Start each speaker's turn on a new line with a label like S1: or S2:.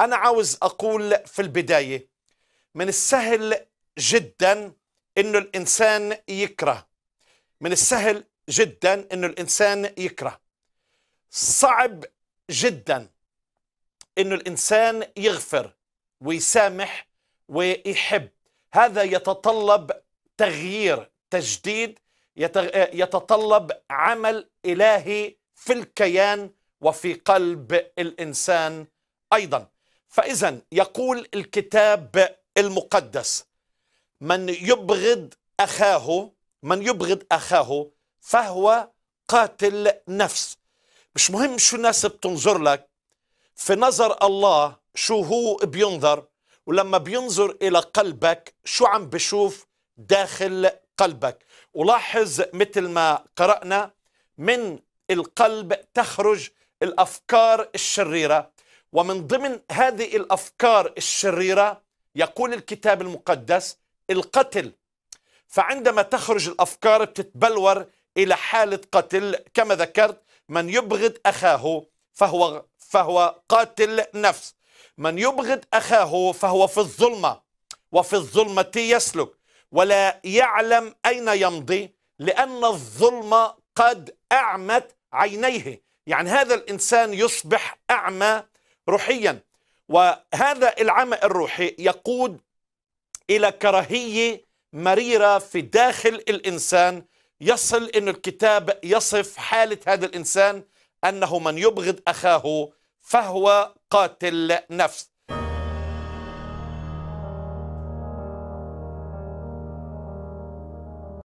S1: أنا عاوز أقول في البداية من السهل جدا أنه الإنسان يكره من السهل جدا أنه الإنسان يكره صعب جدا أنه الإنسان يغفر ويسامح ويحب هذا يتطلب تغيير تجديد يتطلب عمل إلهي في الكيان وفي قلب الإنسان أيضا فإذا يقول الكتاب المقدس من يبغض أخاه من يبغض أخاه فهو قاتل نفس مش مهم شو الناس بتنظر لك في نظر الله شو هو بينظر ولما بينظر إلى قلبك شو عم بشوف داخل قلبك ولاحظ مثل ما قرأنا من القلب تخرج الأفكار الشريرة ومن ضمن هذه الافكار الشريره يقول الكتاب المقدس القتل فعندما تخرج الافكار بتتبلور الى حاله قتل كما ذكرت من يبغض اخاه فهو فهو قاتل نفس من يبغض اخاه فهو في الظلمه وفي الظلمه يسلك ولا يعلم اين يمضي لان الظلمه قد اعمت عينيه يعني هذا الانسان يصبح اعمى روحيا وهذا العمى الروحي يقود إلى كراهية مريرة في داخل الإنسان يصل أن الكتاب يصف حالة هذا الإنسان أنه من يبغض أخاه فهو قاتل نفس